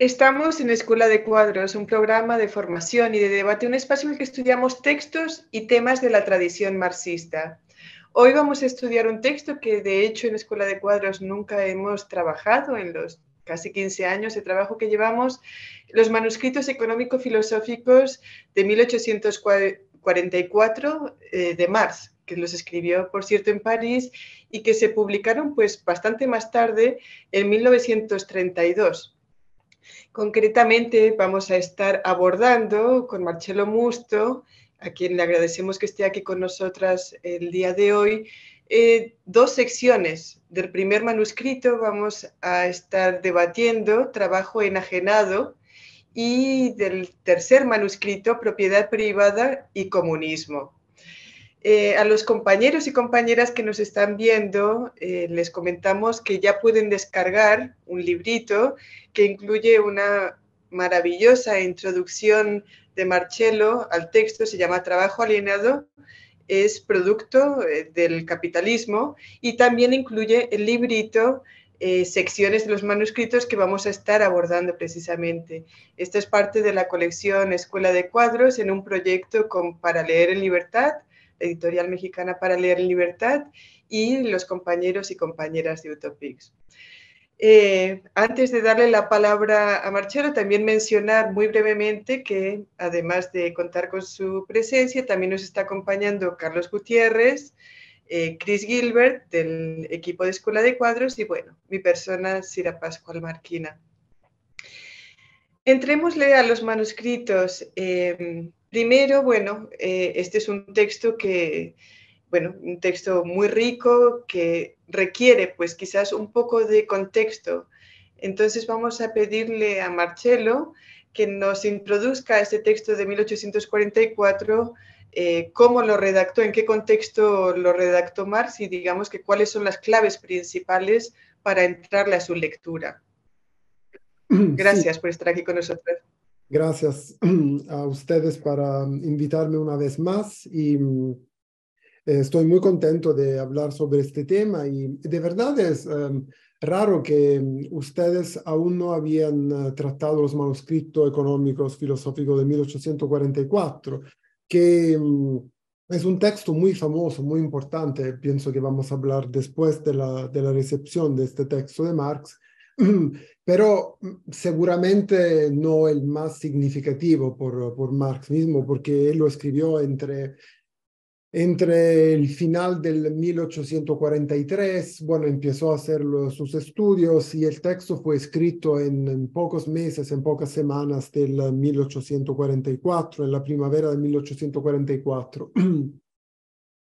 Estamos en Escuela de Cuadros, un programa de formación y de debate, un espacio en el que estudiamos textos y temas de la tradición marxista. Hoy vamos a estudiar un texto que de hecho en Escuela de Cuadros nunca hemos trabajado en los casi 15 años de trabajo que llevamos, los manuscritos económico-filosóficos de 1844 eh, de Marx, que los escribió, por cierto, en París y que se publicaron pues bastante más tarde, en 1932. Concretamente vamos a estar abordando con Marcelo Musto, a quien le agradecemos que esté aquí con nosotras el día de hoy, eh, dos secciones del primer manuscrito. Vamos a estar debatiendo trabajo enajenado y del tercer manuscrito, propiedad privada y comunismo. Eh, a los compañeros y compañeras que nos están viendo, eh, les comentamos que ya pueden descargar un librito que incluye una maravillosa introducción de Marcello al texto, se llama Trabajo alienado, es producto eh, del capitalismo y también incluye el librito secciones de los manuscritos que vamos a estar abordando precisamente. Esto es parte de la colección Escuela de Cuadros en un proyecto para leer en libertad Editorial Mexicana para Leer en Libertad y los compañeros y compañeras de Utopics. Eh, antes de darle la palabra a Marchero, también mencionar muy brevemente que, además de contar con su presencia, también nos está acompañando Carlos Gutiérrez, eh, Chris Gilbert, del equipo de Escuela de Cuadros, y bueno, mi persona, Sira Pascual Marquina. Entrémosle a los manuscritos. Eh, Primero, bueno, eh, este es un texto que, bueno, un texto muy rico que requiere pues quizás un poco de contexto. Entonces vamos a pedirle a Marcelo que nos introduzca este texto de 1844, eh, cómo lo redactó, en qué contexto lo redactó Marx y digamos que cuáles son las claves principales para entrarle a su lectura. Gracias por estar aquí con nosotros. Gracias a ustedes para invitarme una vez más y eh, estoy muy contento de hablar sobre este tema y de verdad es em, raro que ustedes aún no habían eh, tratado los manuscritos económicos filosóficos de 1844, que em, es un texto muy famoso, muy importante. Pienso que vamos a hablar después de la, de la recepción de este texto de Marx pero mm, seguramente no el más significativo por, por Marx mismo, porque él lo escribió entre, entre el final del 1843, bueno, empezó a hacer sus estudios y el texto fue escrito en, pocos meses, en pocas semanas del 1844, en la primavera de 1844.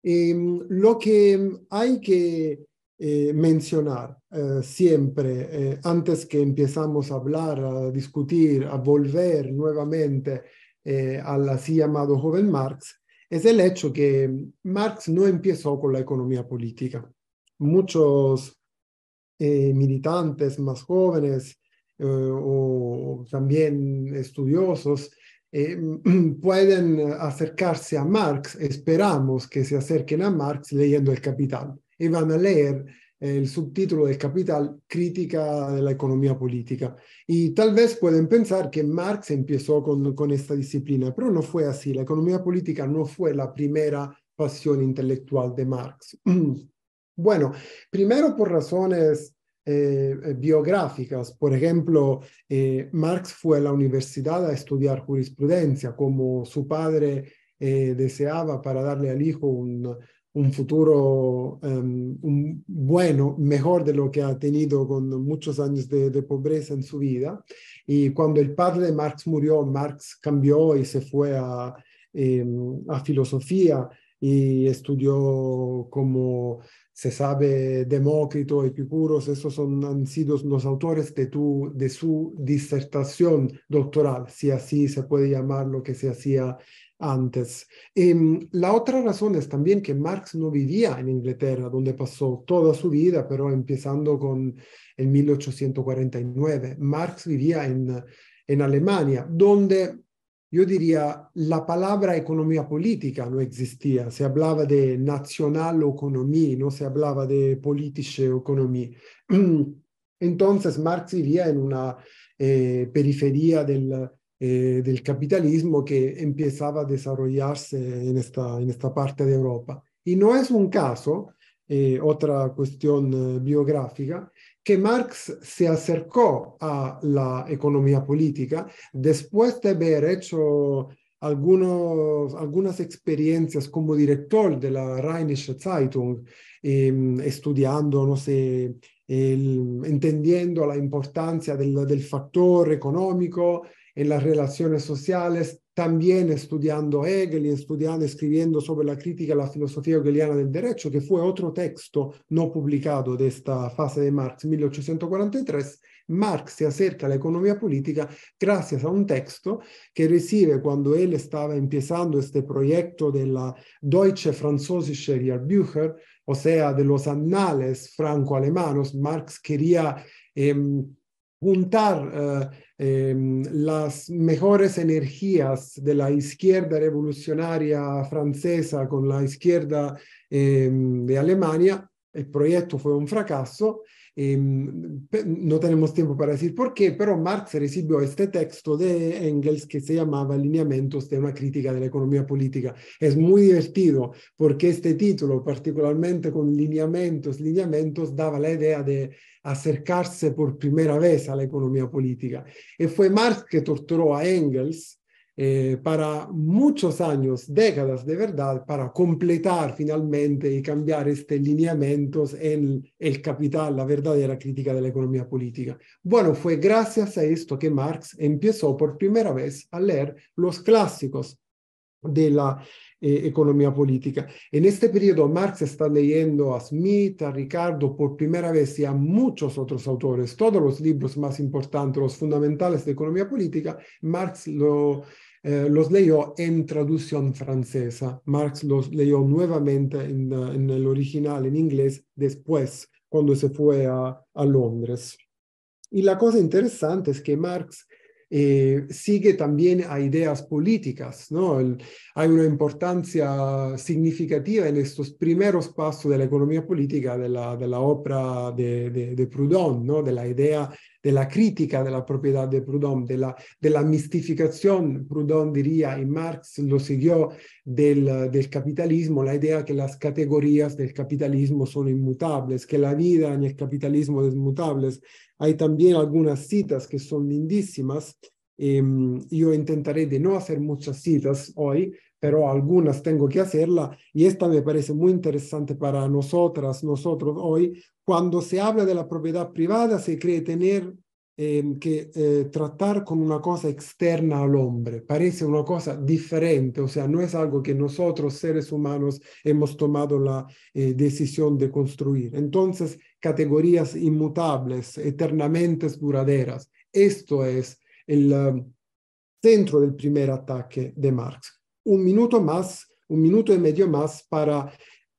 y em, lo que hay que eh, mencionar eh, siempre, eh, antes que empezamos a hablar, a discutir, a volver nuevamente al así llamado joven Marx, es el hecho que Marx no empezó con la economía política. Muchos militantes más jóvenes o también estudiosos pueden acercarse a Marx, esperamos que se acerquen a Marx leyendo El Capital y van a leer el subtítulo de Capital, Crítica de la Economía Política. Y tal vez pueden pensar que Marx empezó con, con esta disciplina, pero no fue así. La economía política no fue la primera pasión intelectual de Marx. Bueno, primero por razones eh, eh, biográficas. Por ejemplo, eh, Marx fue a la universidad a estudiar jurisprudencia, como su padre deseaba para darle al hijo un, un futuro em, bueno, mejor de lo que ha tenido con muchos años de, pobreza en su vida. Y cuando el padre de Marx murió, Marx cambió y se fue a, em, filosofía y estudió como se sabe Demócrito, Epicuros, esos son, han sido los autores de, tu, de su disertación doctoral, si así se puede llamar lo que se hacía antes. Em, la otra razón es también que Marx no vivía en Inglaterra, donde pasó toda su vida, pero empezando con el 1849. Marx vivía en, en Alemania, donde yo diría la palabra economía política no existía. Se hablaba de nacional economía, no se hablaba de politische economía. Entonces Marx vivía en una eh, periferia del eh, del capitalismo que empezaba a desarrollarse en esta, en esta parte de Europa. Y no es un caso, eh, otra cuestión biográfica, que Marx se acercó a la economía política después de haber hecho algunos, algunas experiencias como director de la Rheinische Zeitung, eh, estudiando, no sé, el, entendiendo la importancia del, del factor económico, en las relaciones sociales, también estudiando Hegel y estudiando, escribiendo sobre la crítica a la filosofía hegeliana del derecho, que fue otro texto no publicado de esta fase de Marx, 1843, Marx se acerca a la economía política gracias a un texto que recibe cuando él estaba empezando este proyecto de la Deutsche Französische Bücher, o sea, de los anales franco-alemanos. Marx quería... Em, juntar eh, em, las mejores energías de la izquierda revolucionaria francesa con la izquierda em, de Alemania, el proyecto fue un fracaso Em, no tenemos tiempo para decir por qué, pero Marx recibió este texto de Engels que se llamaba Lineamientos de una crítica de la economía política. Es muy divertido porque este título, particularmente con lineamientos, lineamientos, daba la idea de acercarse por primera vez a la economía política. Y eh, fue Marx que torturó a Engels eh, para muchos años, décadas de verdad, para completar finalmente y cambiar este lineamientos en el capital, la verdadera crítica de la economía política. Bueno, fue gracias a esto que Marx empezó por primera vez a leer los clásicos de la eh, economía política. En este periodo Marx está leyendo a Smith, a Ricardo por primera vez y a muchos otros autores. Todos los libros más importantes, los fundamentales de economía política, Marx lo, eh, los leyó en traducción francesa. Marx los leyó nuevamente en, eh, el original, en inglés, después, cuando se fue a Londres. Y la cosa interesante es que Marx eh, sigue también a ideas políticas. ¿no? hay una importancia significativa en estos primeros pasos de la economía política, de la, de la obra de, de, de Proudhon, ¿no? de la idea de la crítica de la propiedad de Proudhon, de la, de la mistificación, Proudhon diría, y e Marx lo siguió, del, del capitalismo, la idea que las categorías del capitalismo son inmutables, que la vida en el capitalismo es mutable. Hay también algunas citas que son lindísimas. yo em, intentaré de no hacer muchas citas hoy, pero algunas tengo que hacerla y esta me parece muy interesante para nosotras, nosotros hoy, cuando se habla de la propiedad privada, se cree tener em, que eh, tratar con una cosa externa al hombre. Parece una cosa diferente, o sea, no es algo que nosotros, seres humanos, hemos tomado la eh, decisión de construir. Entonces, categorías inmutables, eternamente duraderas. Esto es el um, centro del primer ataque de Marx. Un minuto más, un minuto y medio más para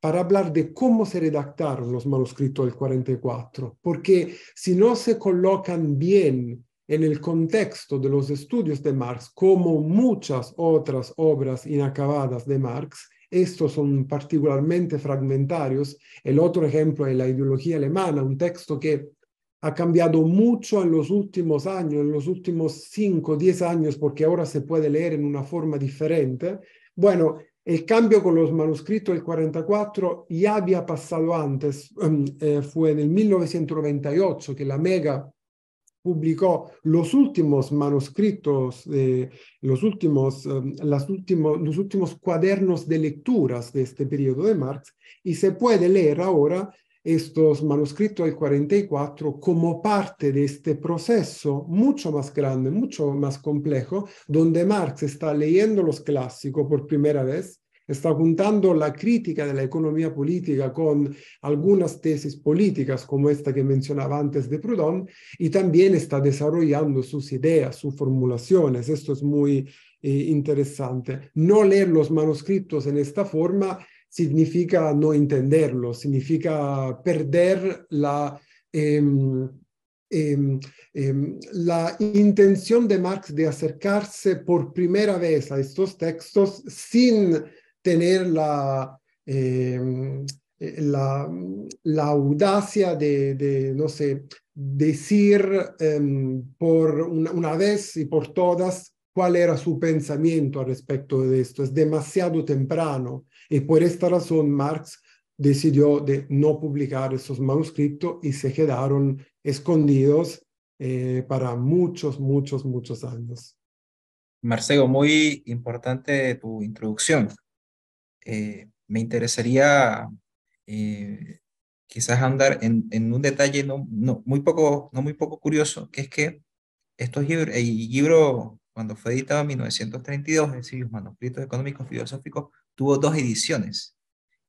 para hablar de cómo se redactaron los manuscritos del 44, porque si no se colocan bien en el contexto de los estudios de Marx, como muchas otras obras inacabadas de Marx, estos son particularmente fragmentarios. El otro ejemplo es la ideología alemana, un texto que ha cambiado mucho en los últimos años, en los últimos 5, 10 años, porque ahora se puede leer en una forma diferente. Bueno, el cambio con los manuscritos del 44 ya había pasado antes, em, eh, fue en el 1998 que la Mega publicó los últimos manuscritos, los, últimos, em, los últimos cuadernos de lecturas de este periodo de Marx y se puede leer ahora estos manuscritos, del 44, como parte de este proceso mucho más grande, mucho más complejo, donde Marx está leyendo los clásicos por primera vez, está juntando la crítica de la economía política con algunas tesis políticas como esta que mencionaba antes de Proudhon y también está desarrollando sus ideas, sus formulaciones. Esto es muy eh, interesante. No leer los manuscritos en esta forma significa no entenderlo, significa perder la, em, em, em, la intención de Marx de acercarse por primera vez a estos textos sin tener la, la, audacia de, no sé, decir por una vez y por todas cuál era su pensamiento al respecto de esto. Es demasiado temprano y por esta razón Marx decidió de no publicar esos manuscritos y se quedaron escondidos eh, para muchos, muchos, muchos años. Marcelo, muy importante tu introducción. Eh, me interesaría eh, quizás andar en, en un detalle no, no, muy poco, no muy poco curioso, que es que estos libros, el libro cuando fue editado en 1932, es decir, los manuscritos económicos filosóficos, tuvo dos ediciones,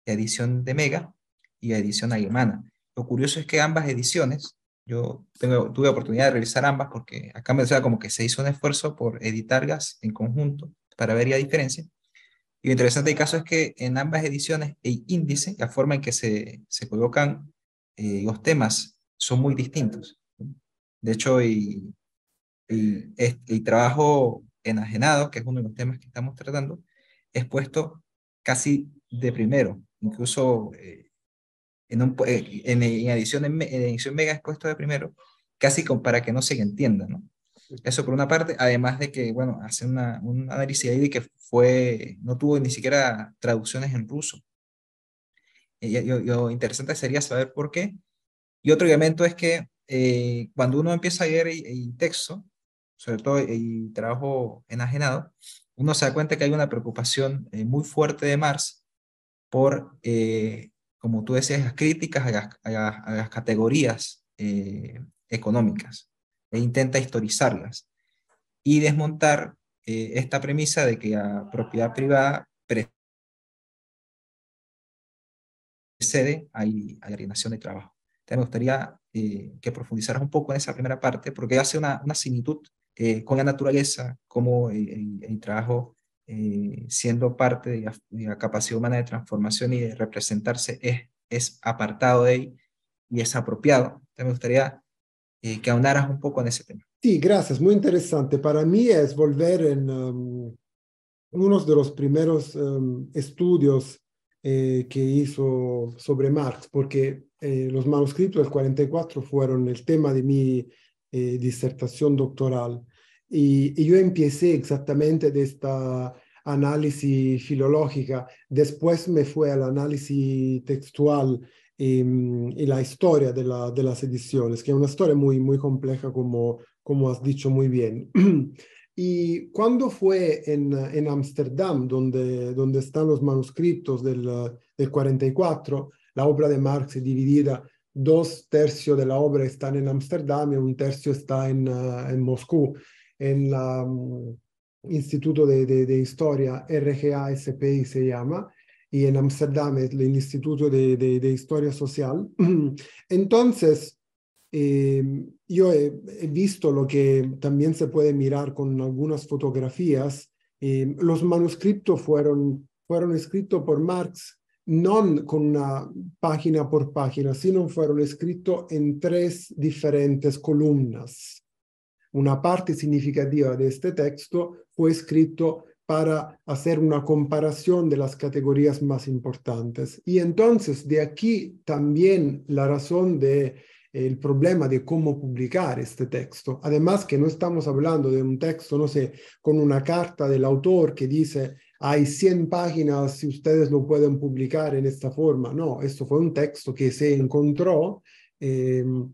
la edición de Mega y la edición alemana. Lo curioso es que ambas ediciones, yo tengo, tuve oportunidad de revisar ambas porque acá me decía como que se hizo un esfuerzo por editarlas en conjunto para ver la diferencia. Y lo interesante del caso es que en ambas ediciones el índice, la forma en que se, se colocan eh, los temas, son muy distintos. De hecho, el, el, el trabajo enajenado, que es uno de los temas que estamos tratando, es puesto casi de primero, incluso eh, eh, en, en, edición, en, edición mega expuesto de primero, casi con, para que no se entienda, ¿no? Eso por una parte, además de que, bueno, hace una, un análisis ahí de que fue, no tuvo ni siquiera traducciones en ruso. lo interesante sería saber por qué. Y otro elemento es que eh, cuando uno empieza a leer el texto, sobre todo el trabajo enajenado, uno se da cuenta que hay una preocupación eh, muy fuerte de Marx por, eh, como tú decías, las críticas a las, categorías eh, económicas. E intenta historizarlas y desmontar esta premisa de que la propiedad privada precede a, la alienación de trabajo. me gustaría que profundizaras un poco en esa primera parte porque hace una, una similitud eh, con la naturaleza, como el, trabajo eh, siendo parte de la, capacidad humana de transformación y de representarse es, es apartado de ahí y es apropiado. me gustaría eh, que aunaras un poco en ese tema. Sí, gracias, muy interesante. Para mí es volver en unos um, uno de los primeros um, estudios que hizo sobre Marx, porque los manuscritos del 44 fueron el tema de mi eh, disertación doctoral. Y, yo empecé exactamente de esta análisis filológica, después me fue al análisis textual em, y, la historia de, la, de, las ediciones, que es una historia muy, muy compleja, como, como has dicho muy bien. Y cuando fue en Ámsterdam, donde, donde están los manuscritos del, del 44, la obra de Marx dividida dos tercios de la obra están en Ámsterdam y un tercio está en, ah, Moscú, en el mm, Instituto de, de, Historia RGASPI se llama, y en Ámsterdam el Instituto de, Historia Social. Entonces, em, yo he, visto lo que también se puede mirar con algunas fotografías. Em, los manuscritos fueron, fueron escritos por Marx no con una página por página, sino fueron escritos en tres diferentes columnas. Una parte significativa de este texto fue escrito para hacer una comparación de las categorías más importantes. Y entonces de aquí también la razón de eh, el problema de cómo publicar este texto. Además que no estamos hablando de un texto, no sé, con una carta del autor que dice hay 100 páginas si ustedes lo pueden publicar en esta forma. No, esto fue un texto que se encontró em,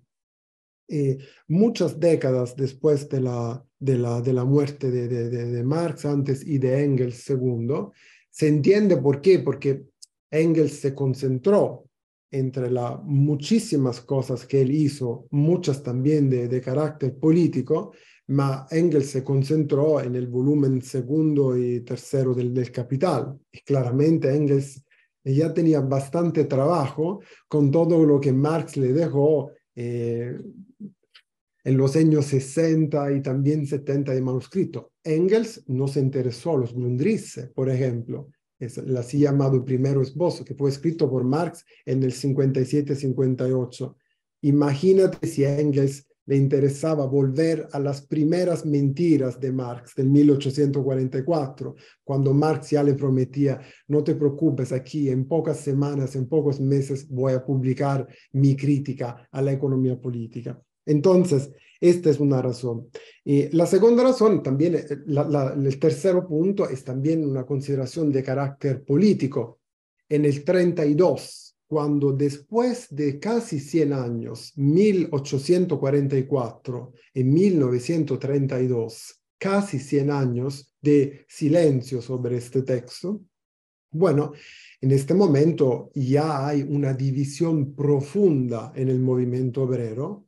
eh, muchas décadas después de la, de la, de la muerte de, de, de, Marx antes y de Engels segundo. Se entiende por qué, porque Engels se concentró entre las muchísimas cosas que él hizo, muchas también de, de carácter político, ma Engels se concentró en el volumen segundo y tercero del, Capital. Y claramente Engels ya tenía bastante trabajo con todo lo que Marx le dejó eh, en los años 60 y también 70 de manuscrito. Engels no se interesó a los Grundrisse, por ejemplo, es el así llamado primero esbozo, que fue escrito por Marx en el 57-58. Imagínate si Engels le interesaba volver a las primeras mentiras de Marx del 1844, cuando Marx ya le prometía, no te preocupes aquí, en pocas semanas, en pocos meses voy a publicar mi crítica a la economía política. Entonces, esta es una razón. Y la segunda razón, también eh, el tercer punto, es también una consideración de carácter político. En el 32, cuando después de casi 100 años, 1844 y 1932, casi 100 años de silencio sobre este texto, bueno, en este momento ya hay una división profunda en el movimiento obrero,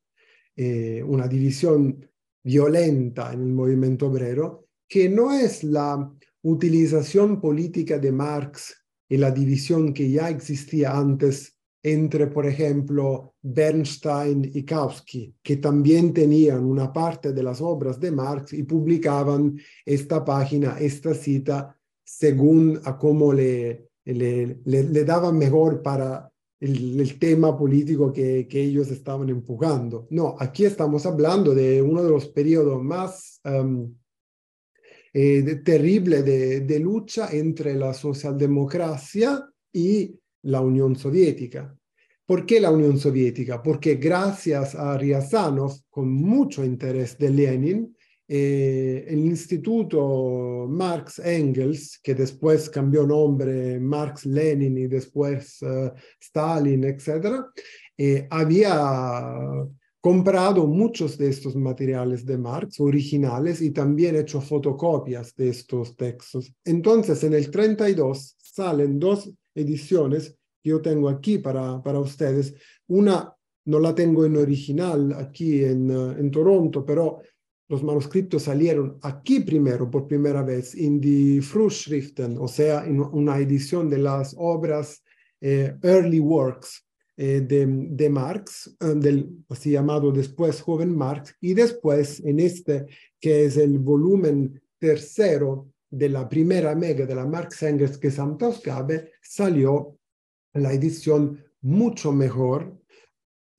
eh, una división violenta en el movimiento obrero, que no es la utilización política de Marx y la división que ya existía antes entre, por ejemplo, Bernstein y Kautsky, que también tenían una parte de las obras de Marx y publicaban esta página, esta cita, según a cómo le, le, daban mejor para el, tema político que, que, ellos estaban empujando. No, aquí estamos hablando de uno de los periodos más em, eh, terrible de, lucha entre la socialdemocracia y la Unión Soviética. ¿Por qué la Unión Soviética? Porque gracias a Ryazanov, con mucho interés de Lenin, eh, el Instituto Marx Engels, que después cambió nombre Marx Lenin y después eh, Stalin, etc., había comprado muchos de estos materiales de Marx originales y también hecho fotocopias de estos textos. Entonces, en el 32 salen dos ediciones que yo tengo aquí para, para ustedes. Una no la tengo en original aquí en, eh, en Toronto, pero los manuscritos salieron aquí primero por primera vez, en die Frühschriften, o sea, en una edición de las obras eh, Early Works eh, de, Marx, eh, del así llamado después joven Marx, y después en este, que es el volumen tercero de la primera mega de la Marx Engels que Santos Cabe, salió la edición mucho mejor.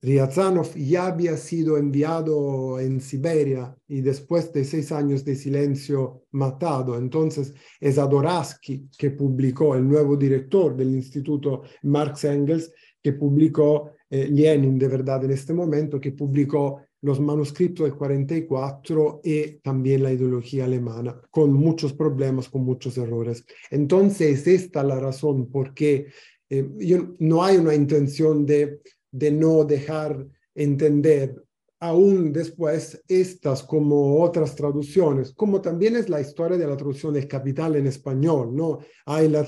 Riazanov ya había sido enviado en Siberia y después de seis años de silencio matado. Entonces es Adoraski que publicó, el nuevo director del Instituto Marx Engels, que publicó eh, Lenin de verdad en este momento, que publicó los manuscritos del 44 y también la ideología alemana, con muchos problemas, con muchos errores. Entonces, esta es la razón por qué eh, no hay una intención de, de no dejar entender aún después estas como otras traducciones, como también es la historia de la traducción del capital en español, ¿no? Hay la,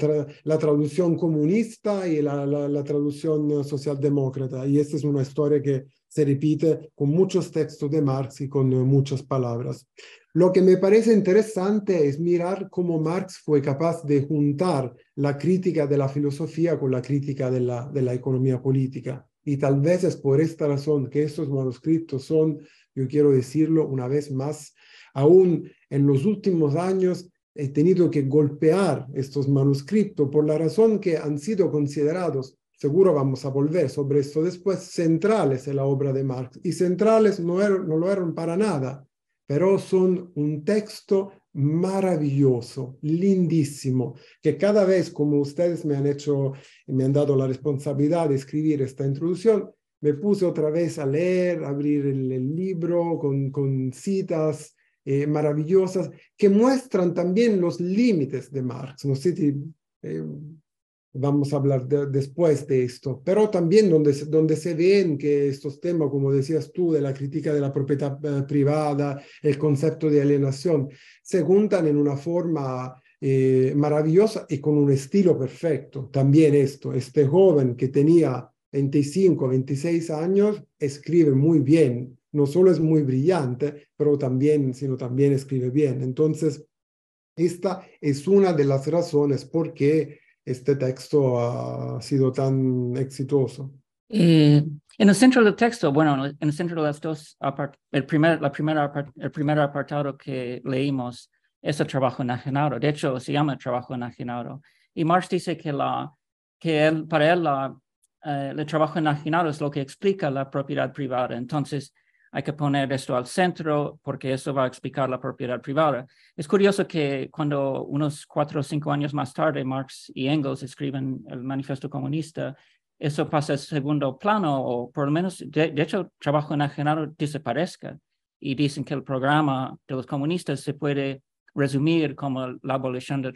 traducción comunista y la, traducción eh, socialdemócrata, y esta es una historia que se repite con muchos textos de Marx y con eh, muchas palabras. Lo que me parece interesante es mirar cómo Marx fue capaz de juntar la crítica de la filosofía con la crítica de la economía política y tal vez es por esta razón que estos manuscritos son, yo quiero decirlo una vez más, aún en los últimos años he tenido que golpear estos manuscritos por la razón que han sido considerados, seguro vamos a volver sobre esto después, centrales en la obra de Marx. Y centrales er-, no, lo eran para nada, pero son un texto maravilloso, lindísimo, que cada vez como ustedes me han hecho, me han dado la responsabilidad de escribir esta introducción, me puse otra vez a leer, abrir el, libro con, con citas eh, maravillosas que muestran también los límites de Marx. No sé eh, vamos a hablar después de esto, pero también donde, donde se ven que estos temas, como decías tú, de la crítica de la propiedad eh, privada, el concepto de alienación, se juntan en una forma eh, maravillosa y con un estilo perfecto. También esto, este joven que tenía 25, 26 años, escribe muy bien, no solo es muy brillante, pero también, sino también escribe bien. Entonces, esta es una de las razones por qué este texto ha sido tan exitoso? Eh, en el centro del texto, bueno, en el centro de las dos, el primer, la primera, el primer apartado que leímos es el trabajo enajenado. De hecho, se llama el trabajo enajenado. Y Marx dice que, la, que para él la, eh, el trabajo enajenado es lo que explica la propiedad privada. Entonces, hay que poner esto al centro porque eso va a explicar la propiedad privada. Es curioso que cuando unos cuatro o cinco años más tarde Marx y Engels escriben el Manifesto comunista, eso pasa al segundo plano o por lo menos, de, hecho, trabajo enajenado desaparezca y dicen que el programa de los comunistas se puede resumir como la abolición de,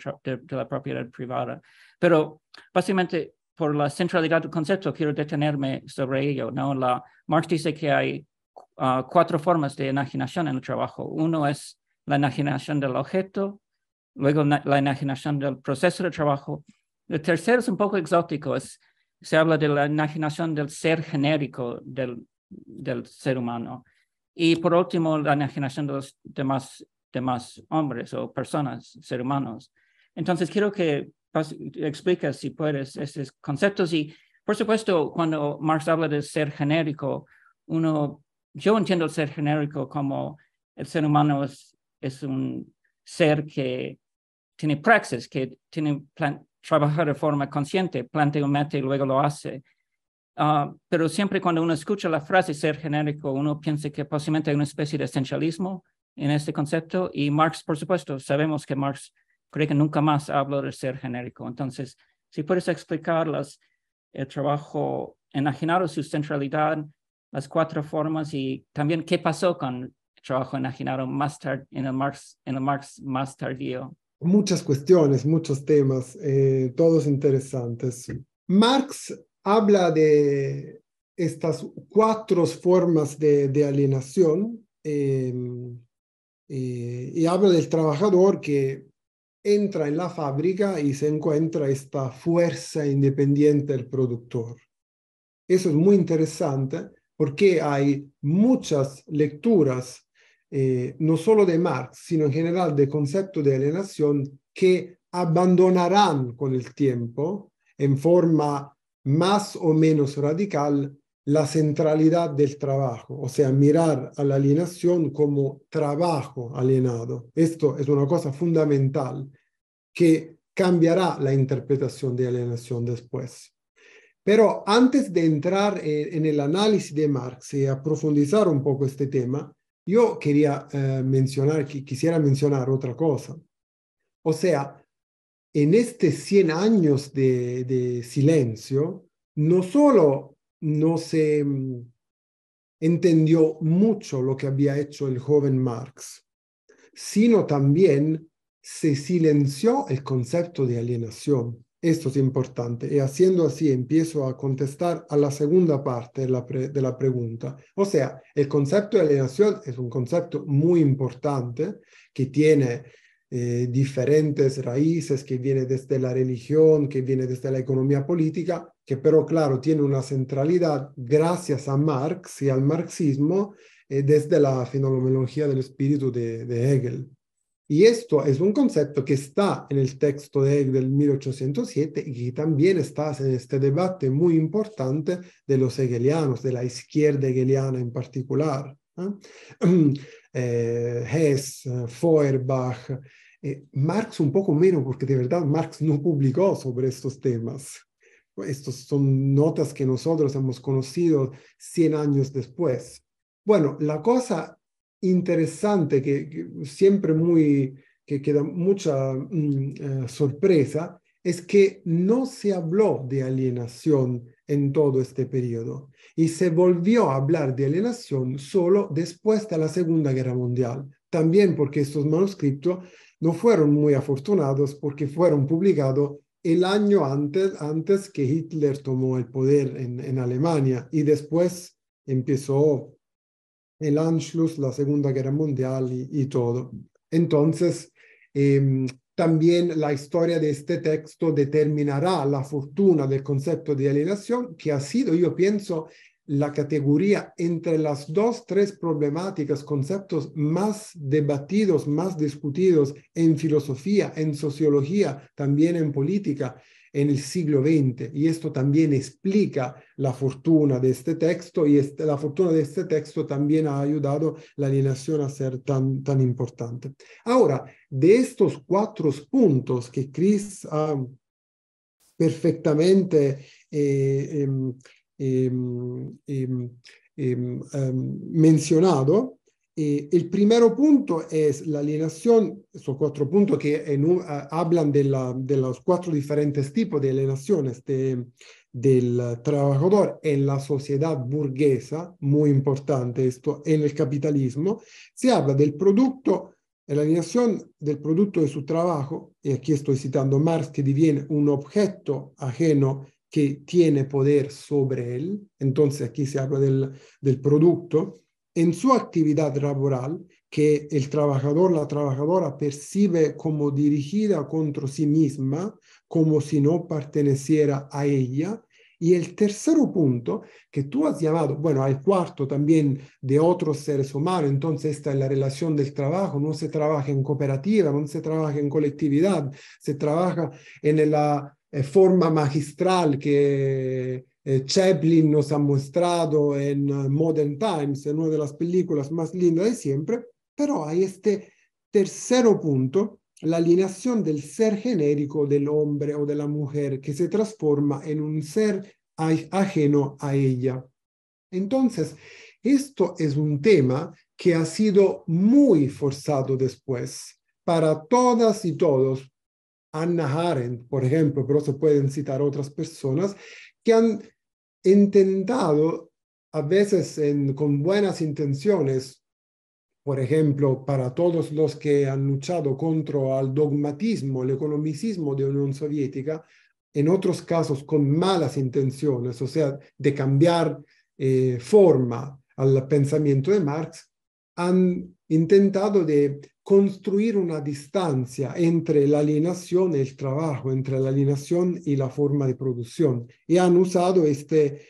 la propiedad privada. Pero básicamente por la centralidad del concepto quiero detenerme sobre ello. ¿no? Marx dice que hay Ah, cuatro formas de enajenación en el trabajo. Uno es la enajenación del objeto, luego la enajenación del proceso de trabajo. El tercero es un poco exótico, se habla de la enajenación del ser genérico del, ser humano. Y por último, la enajenación de los demás, demás hombres o personas, seres humanos. Entonces, quiero que expliques, si puedes, esos conceptos. Y, por supuesto, cuando Marx habla de ser genérico, uno yo entiendo el ser genérico como el ser humano es, un ser que tiene praxis, que tiene plan, trabajar de forma consciente, plantea un meta y luego lo hace. Ah, pero siempre cuando uno escucha la frase ser genérico, uno piensa que posiblemente hay una especie de esencialismo en este concepto. Y Marx, por supuesto, sabemos que Marx cree que nunca más habló del ser genérico. Entonces, si puedes explicarlas, el trabajo enajenado, su centralidad, las cuatro formas y también qué pasó con el trabajo enajenado más en, el Marx, en el Marx más tardío. Muchas cuestiones, muchos temas, eh, todos interesantes. Marx habla de estas cuatro formas de, de alienación em, eh, y habla del trabajador que entra en la fábrica y se encuentra esta fuerza independiente del productor. Eso es muy interesante porque hay muchas lecturas, eh, no solo de Marx, sino en general del concepto de alienación, que abandonarán con el tiempo, en forma más o menos radical, la centralidad del trabajo, o sea, mirar a la alienación como trabajo alienado. Esto es una cosa fundamental que cambiará la interpretación de alienación después. Pero antes de entrar eh, en el análisis de Marx y profundizar un poco este tema, yo quería eh, mencionar, quisiera mencionar otra cosa. O sea, en estos 100 años de, de, silencio, no solo no se mm, entendió mucho lo que había hecho el joven Marx, sino también se silenció el concepto de alienación. Esto es importante. Y haciendo así empiezo a contestar a la segunda parte de la, pregunta. O sea, el concepto de alienación es un concepto muy importante que tiene eh, diferentes raíces, que viene desde la religión, que viene desde la economía política, que pero claro tiene una centralidad gracias a Marx y al marxismo eh, desde la fenomenología del espíritu de Hegel. Y esto es un concepto que está en el texto de Hegel del 1807 y que también está en este debate muy importante de los hegelianos, de la izquierda hegeliana en particular. ¿eh? Eh, Hess, Feuerbach, eh, Marx un poco menos, porque de verdad Marx no publicó sobre estos temas. Estas son notas que nosotros hemos conocido 100 años después. Bueno, la cosa interesante, que, siempre muy, que queda mucha mm, eh, sorpresa, es que no se habló de alienación en todo este periodo y se volvió a hablar de alienación solo después de la Segunda Guerra Mundial, también porque estos manuscritos no fueron muy afortunados porque fueron publicados el año antes, antes que Hitler tomó el poder en, en Alemania y después empezó el Anschluss, la Segunda Guerra Mundial y, todo. Entonces, em, también la historia de este texto determinará la fortuna del concepto de alienación, que ha sido, yo pienso, la categoría entre las dos, tres problemáticas, conceptos más debatidos, más discutidos en filosofía, en sociología, también en política, en el siglo XX y esto también explica la fortuna de este texto y este, la fortuna de este texto también ha ayudado la alienación a ser tan, importante. Ahora, de estos cuatro puntos que Chris ha perfectamente eh, em, em, em, mencionado, eh, el primero punto es la alienación, quattro cuatro puntos que hablan de, los cuatro diferentes tipos de alienaciones este, del trabajador en la sociedad burguesa, muy importante esto, en el capitalismo, se habla del producto, la alienación del producto de su trabajo, y aquí estoy citando Marx, que diviene un objeto ajeno que tiene poder sobre él, entonces aquí se habla del, del producto, en su actividad laboral que el trabajador, la trabajadora percibe como dirigida contra sí misma, como si no perteneciera a ella. Y el tercer punto que tú has llamado, bueno, al cuarto también de otros seres humanos, entonces esta es la relación del trabajo, no se trabaja en cooperativa, no se trabaja en colectividad, se trabaja en la eh, forma magistral que eh, Chaplin nos ha mostrado en eh, Modern Times, en una de las películas más lindas de siempre, pero hay este tercero punto, la alineación del ser genérico del hombre o de la mujer que se transforma en un ser ajeno a ella. Entonces, esto es un tema que ha sido muy forzado después para todas y todos. Anna Arendt, por ejemplo, pero se pueden citar otras personas, han intentado, a veces con buenas intenciones, por ejemplo, para todos los que han luchado contra el dogmatismo, el economicismo de la Unión Soviética, en otros casos con malas intenciones, o sea, de cambiar eh, forma al pensamiento de Marx, han intentado de construir una distancia entre la alienación y el trabajo, entre la alienación y la forma de producción. Y han usado este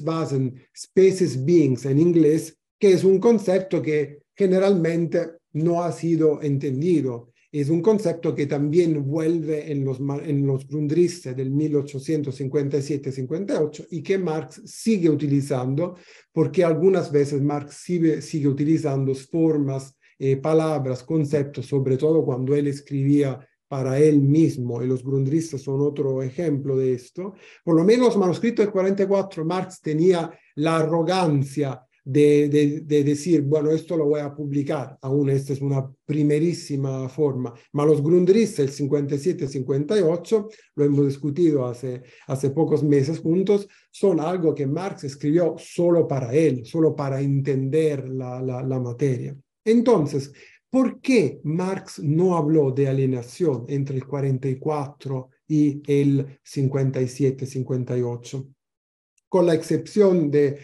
Basen, Species Beings en inglés, que es un concepto que generalmente no ha sido entendido. Es un concepto que también vuelve en los, en los Grundrisse del 1857-58 y que Marx sigue utilizando porque algunas veces Marx sigue utilizando formas eh, palabras, conceptos, sobre todo cuando él escribía para él mismo, y los Grundrisse son otro ejemplo de esto. Por lo menos manuscrito del 44, Marx tenía la arrogancia de, decir, bueno, esto lo voy a publicar, aún esta es una primerísima forma, ma los Grundrisse, el 57-58, lo hemos discutido hace, hace pocos meses juntos, son algo que Marx escribió solo para él, solo para entender la materia. Entonces, ¿por qué Marx no habló de alienación entre el 44 y el 57-58? Con la excepción de,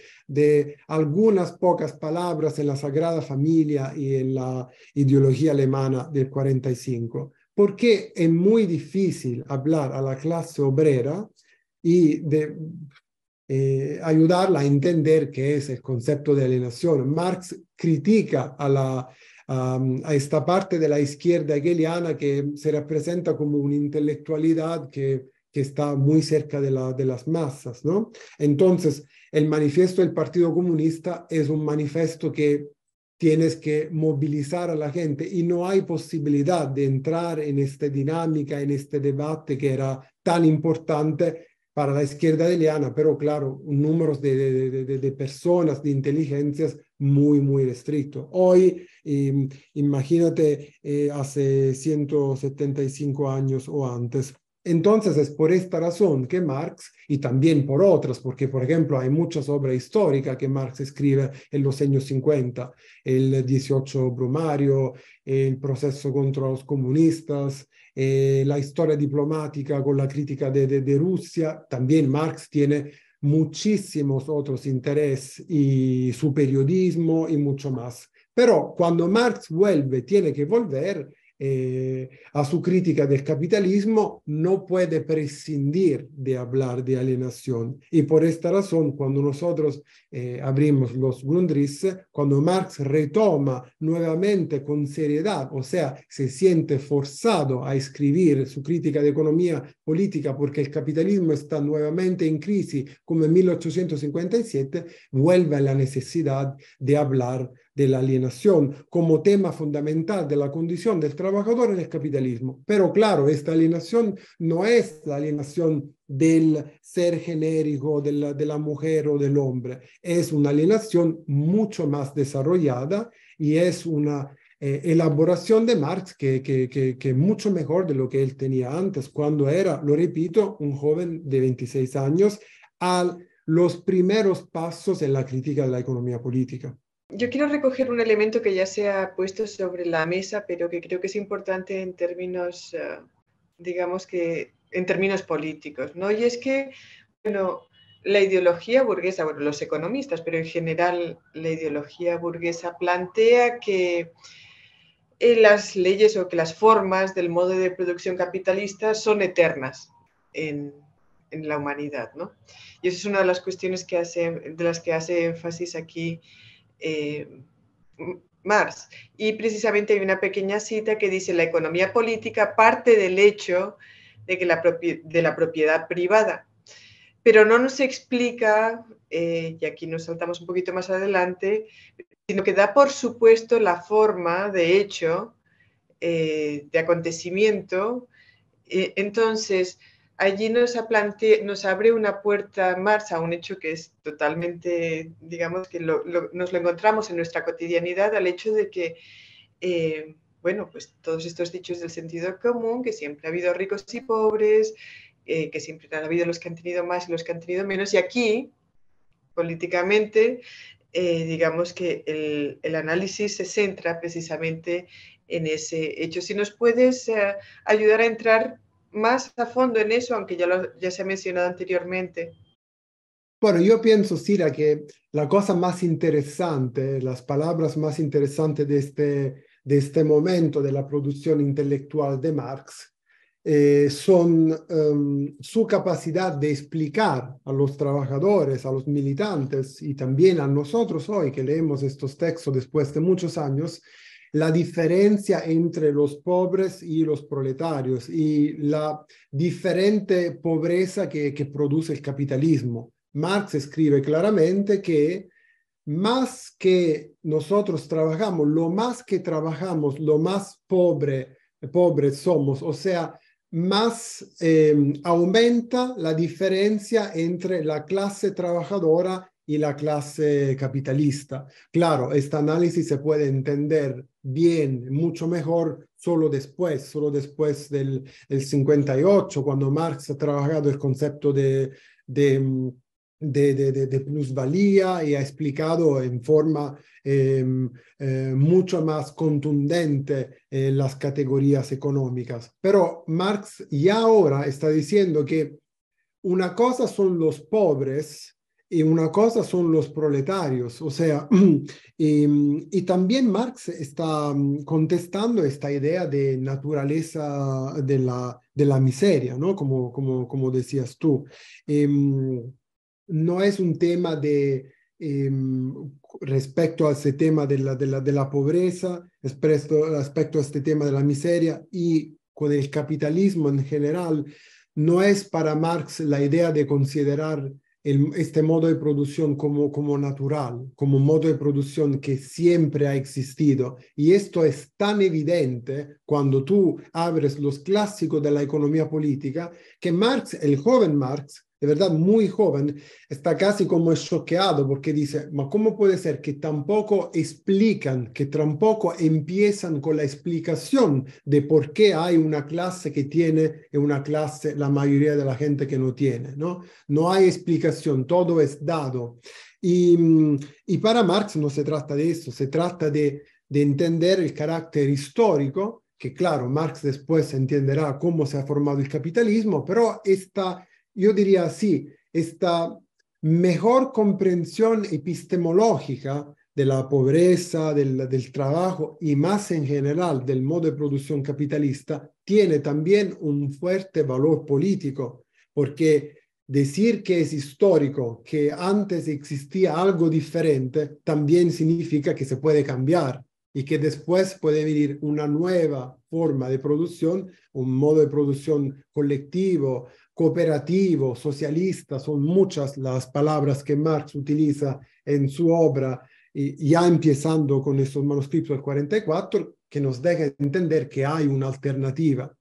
algunas pocas palabras en la Sagrada Familia y en la ideología alemana del 45. Porque es muy difícil hablar a la clase obrera y de, eh, ayudarla a entender qué es el concepto de alienación. Marx critica a, la, a, esta parte de la izquierda hegeliana que se representa como una intelectualidad que, que está muy cerca de, la, de las masas. ¿no? Entonces, el manifiesto del Partido Comunista es un manifiesto que tienes que movilizar a la gente y no hay posibilidad de entrar en esta dinámica, en este debate que era tan importante para la izquierda hegeliana pero claro, números de, de, de, de, personas, de inteligencias muy, muy restricto. Hoy, imagínate, eh, hace 175 años o antes. Entonces es por esta razón que Marx, y también por otras, porque por ejemplo hay muchas obras históricas que Marx escribe en los años 50, el 18 Brumario, el proceso contra los comunistas, eh, la historia diplomática con la crítica de, de, de, Rusia, también Marx tiene muchísimos otros intereses y su periodismo y mucho más. Pero cuando Marx vuelve, tiene que volver, eh, a su crítica del capitalismo, no puede prescindir de hablar de alienación. Y por esta razón, cuando nosotros eh, abrimos los Grundrisse, cuando Marx retoma nuevamente con seriedad, o sea, se siente forzado a escribir su crítica de economía política porque el capitalismo está nuevamente en crisis como en 1857, vuelve a la necesidad de hablar de la alienación como tema fundamental de la condición del trabajador en el capitalismo. Pero claro, esta alienación no es la alienación del ser genérico de la, de la mujer o del hombre, es una alienación mucho más desarrollada y es una eh, elaboración de Marx que, que, que, mucho mejor de lo que él tenía antes, cuando era, lo repito, un joven de 26 años, a los primeros pasos en la crítica de la economía política yo quiero recoger un elemento que ya se ha puesto sobre la mesa, pero que creo que es importante en términos, eh, digamos que en términos políticos, ¿no? Y es que, bueno, la ideología burguesa, bueno, los economistas, pero en general la ideología burguesa plantea que eh, las leyes o que las formas del modo de producción capitalista son eternas en, la humanidad, Y esa es una de las cuestiones que hace, de las que hace énfasis aquí eh, Marx. Y precisamente hay una pequeña cita que dice, la economía política parte del hecho de, que la, de la propiedad privada, pero no nos explica, eh, y aquí nos saltamos un poquito más adelante, sino que da por supuesto la forma de hecho, eh, de acontecimiento. Eh, entonces, allí nos, abre una puerta más a un hecho que es totalmente, digamos, que nos lo encontramos en nuestra cotidianidad, al hecho de que, eh, bueno, pues todos estos dichos del sentido común, que siempre ha habido ricos y pobres, eh, que siempre han habido los que han tenido más y los que han tenido menos, y aquí, políticamente, eh, digamos que el, el, análisis se centra precisamente en ese hecho. Si nos puedes ayudar a entrar más a fondo en eso, aunque ya, ya se ha mencionado anteriormente? Bueno, yo pienso, Sira, que la cosa más interesante, las palabras más interesantes de este, de este momento de la producción intelectual de Marx eh, son em, su capacidad de explicar a los trabajadores, a los militantes y también a nosotros hoy que leemos estos textos después de muchos años, la diferencia entre los pobres y los proletarios y la diferente pobreza que, produce el capitalismo. Marx escribe claramente que más que nosotros trabajamos, lo más que trabajamos, lo más pobre, pobres somos, o sea, más eh, aumenta la diferencia entre la clase trabajadora y la clase capitalista. Claro, este análisis se puede entender bien, mucho mejor solo después, solo después del, 58, cuando Marx ha trabajado el concepto de, de, de, de plusvalía y ha explicado en forma em, eh, mucho más contundente eh, las categorías económicas. Pero Marx ya ahora está diciendo que una cosa son los pobres, y una cosa son los proletarios, o sea, y, también Marx está mm, contestando esta idea de naturaleza de la, de la miseria, ¿no? Como, como, como decías tú. Em, no es un tema de, em, respecto a ese tema de la, de la, de la pobreza, respecto, respecto, a este tema de la miseria y con el capitalismo en general, no es para Marx la idea de considerar este modo de producción como, como natural, como modo de producción que siempre ha existido. Y esto es tan evidente cuando tú abres los clásicos de la economía política que Marx, el joven Marx, de verdad muy joven, está casi como choqueado porque dice, ¿ma cómo puede ser que tampoco explican, que tampoco empiezan con la explicación de por qué hay una clase que tiene y una clase la mayoría de la gente que no tiene? No, no hay explicación, todo es dado. Y, para Marx no se trata de eso, se trata de, de entender el carácter histórico que claro, Marx después entenderá cómo se ha formado el capitalismo, pero esta, yo diría así, esta mejor comprensión epistemológica de la pobreza, del, del, trabajo y más en general del modo de producción capitalista, tiene también un fuerte valor político, porque decir que es histórico, que antes existía algo diferente, también significa que se puede cambiar y que después puede venir una nueva forma de producción, un modo de producción colectivo, cooperativo, socialista, son muchas las palabras que Marx utiliza en su obra, ya empezando con esos manuscritos del 44, que nos deja entender que hay una alternativa.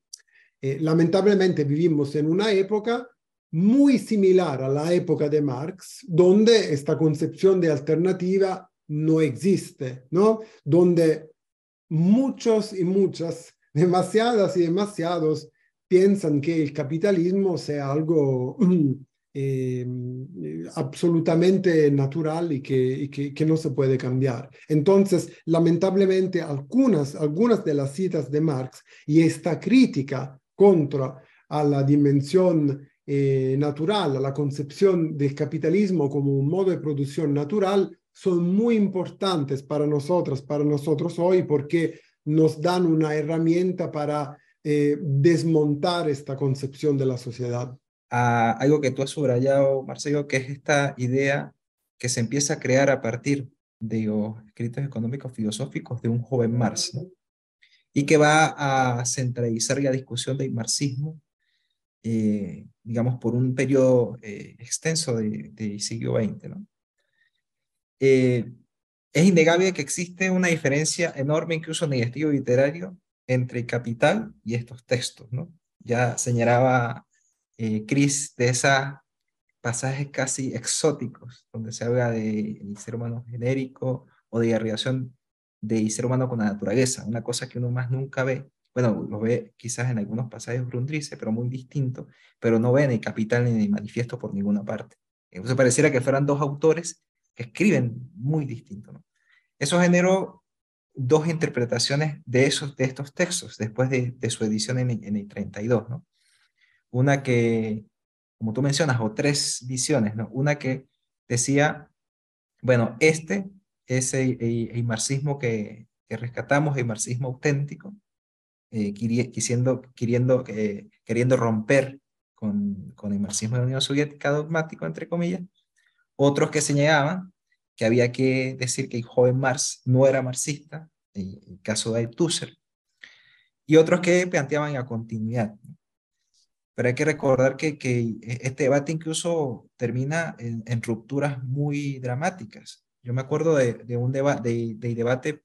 Eh, lamentablemente vivimos en una época muy similar a la época de Marx, donde esta concepción de alternativa no existe, ¿no? Donde muchos y muchas, demasiadas y demasiados piensan que el capitalismo sea algo eh, absolutamente natural y, que, que, no se puede cambiar. Entonces, lamentablemente, algunas, algunas de las citas de Marx y esta crítica contra a la dimensión eh, natural, la concepción del capitalismo como un modo de producción natural, son muy importantes para nosotras, para nosotros hoy, porque nos dan una herramienta para eh, desmontar esta concepción de la sociedad. Ah, algo que tú has subrayado, Marcelo, que es esta idea que se empieza a crear a partir de los escritos económicos filosóficos de un joven Marx, y que va a centralizar la discusión del marxismo, eh, digamos, por un periodo eh, extenso del siglo XX. ¿no? es innegable que existe una diferencia enorme, incluso en el estilo literario, entre Capital y estos textos, ¿no? Ya señalaba eh, Chris de esos pasajes casi exóticos, donde se habla del de ser humano genérico o de la relación del ser humano con la naturaleza, una cosa que uno más nunca ve. Bueno, lo ve quizás en algunos pasajes Brundrice, pero muy distinto, pero no ve en Capital ni en Manifiesto por ninguna parte. Entonces pareciera que fueran dos autores que escriben muy distinto. ¿no? Eso generó dos interpretaciones de, esos, de estos textos después de, su edición en el, 32, ¿no? Una que, como tú mencionas, o tres visiones, ¿no? Una que decía, bueno, este es el, marxismo que, que, rescatamos, el marxismo auténtico, eh, queriendo, eh, queriendo romper con, con el marxismo de la Unión Soviética dogmático, entre comillas. Otros que señalaban que había que decir que el joven Marx no era marxista, en el caso de Althusser, y otros que planteaban la continuidad. Pero hay que recordar que, este debate incluso termina en, rupturas muy dramáticas. Yo me acuerdo de, un de, debate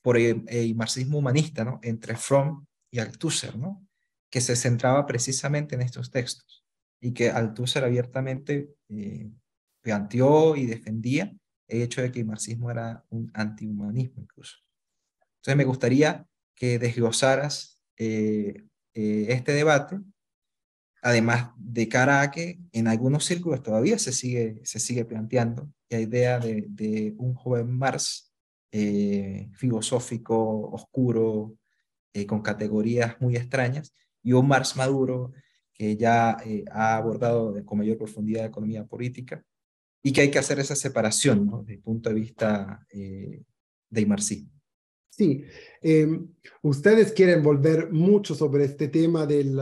por el, marxismo humanista, ¿no? Entre Fromm y Althusser, ¿no? Que se centraba precisamente en estos textos y que Althusser abiertamente eh, planteó y defendía el hecho de que el marxismo era un antihumanismo incluso. Entonces me gustaría que desglosaras eh, eh, este debate, además de cara a que en algunos círculos todavía se sigue, se sigue planteando la idea de, un joven Marx eh, filosófico, oscuro, con categorías muy extrañas, y un Marx maduro que ya ha abordado con mayor profundidad la economía política y que hay que hacer esa separación ¿no? desde el punto de vista eh, de Marxí. Sí, em, ustedes quieren volver mucho sobre este tema del,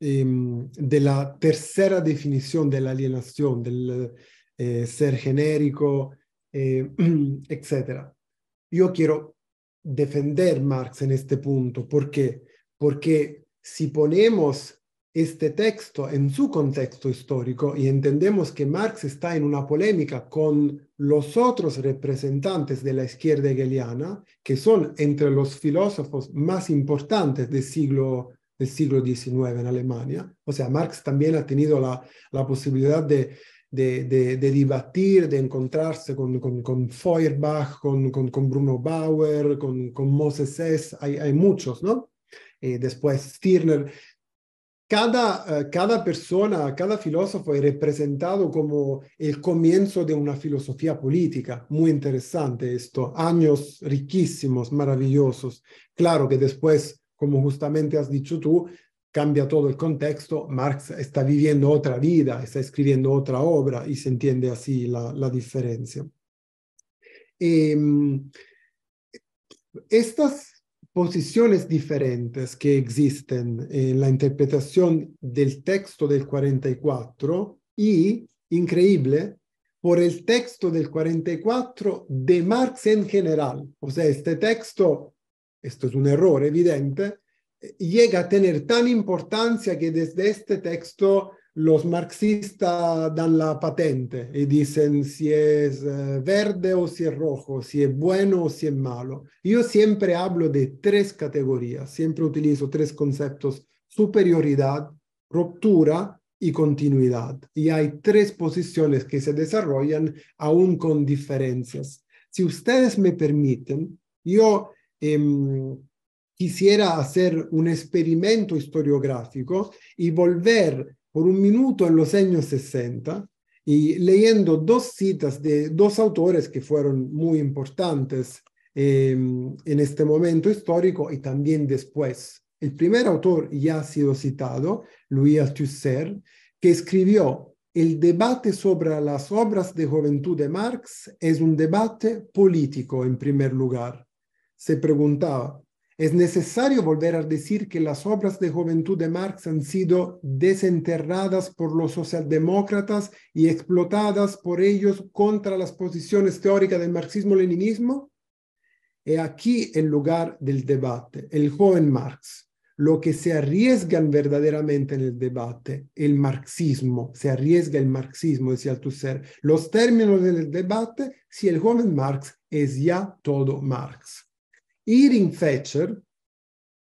em, de la tercera definición de la alienación, del eh, ser genérico, eh, etc. Yo quiero defender Marx en este punto. ¿Por qué? Porque si ponemos este texto en su contexto histórico y entendemos que Marx está en una polémica con los otros representantes de la izquierda hegeliana, que son entre los filósofos más importantes del siglo, del siglo XIX en Alemania. O sea, Marx también ha tenido la, la posibilidad de, de, de, debatir, de encontrarse con, con, con Feuerbach, con, con, Bruno Bauer, con, Moses Hess, hay, hay muchos, ¿no? Eh, después Stirner cada, eh, cada persona, cada filósofo es representado como el comienzo de una filosofía política. Muy interesante esto. Años riquísimos, maravillosos. Claro que después, como justamente has dicho tú, cambia todo el contexto. Marx está viviendo otra vida, está escribiendo otra obra y se entiende así la, la diferencia. Em, estas posiciones diferentes que existen en la interpretación del texto del 44 y, increíble, por el texto del 44 de Marx en general. O sea, este texto, esto es un error evidente, eh, llega a tener tan importancia que desde este texto los marxistas dan la patente y dicen si es eh, verde o si es rojo, si es bueno o si es malo. Yo siempre hablo de tres categorías, siempre utilizo tres conceptos, superioridad, ruptura y continuidad. Y hay tres posiciones que se desarrollan aún con diferencias. Si ustedes me permiten, yo em, quisiera hacer un experimento historiográfico y volver por un minuto en los años 60 y leyendo dos citas de dos autores que fueron muy importantes em, en este momento histórico y también después. El primer autor ya ha sido citado, Louis Althusser, que escribió El debate sobre las obras de juventud de Marx es un debate político en primer lugar. Se preguntaba, es necesario volver a decir que las obras de juventud de Marx han sido desenterradas por los socialdemócratas y explotadas por ellos contra las posiciones teóricas del marxismo-leninismo. He aquí el lugar del debate, el joven Marx. Lo que se arriesgan verdaderamente en el debate, el marxismo, se arriesga el marxismo, decía Althusser. Los términos del debate, si el joven Marx es ya todo Marx. Irin Fetcher,